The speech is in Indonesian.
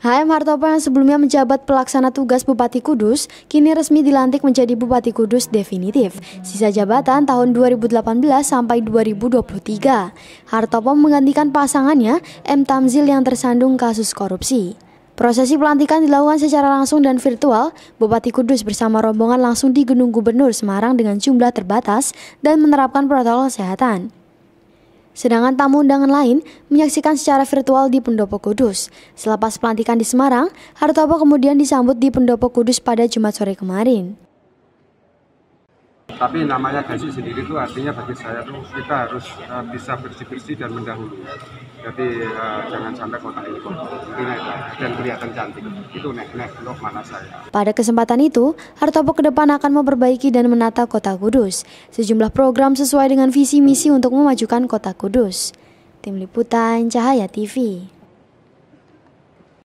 HM Hartopo yang sebelumnya menjabat pelaksana tugas Bupati Kudus, kini resmi dilantik menjadi Bupati Kudus definitif, sisa jabatan tahun 2018 sampai 2023. Hartopo menggantikan pasangannya, M. Tamzil yang tersandung kasus korupsi. Prosesi pelantikan dilakukan secara langsung dan virtual. Bupati Kudus bersama rombongan langsung di Gunung Gubernur Semarang dengan jumlah terbatas dan menerapkan protokol kesehatan. Sedangkan tamu undangan lain menyaksikan secara virtual di Pendopo Kudus. Selepas pelantikan di Semarang, Hartopo kemudian disambut di Pendopo Kudus pada Jumat sore kemarin tapi namanya gaji sendiri itu artinya bagi saya tuh kita harus uh, bisa bersih-bersih dan mendahului jadi uh, jangan sampai kota ini dan kelihatan cantik itu nek-nek loh mana saya pada kesempatan itu Hartopo ke depan akan memperbaiki dan menata kota Kudus sejumlah program sesuai dengan visi misi untuk memajukan kota Kudus Tim Liputan Cahaya TV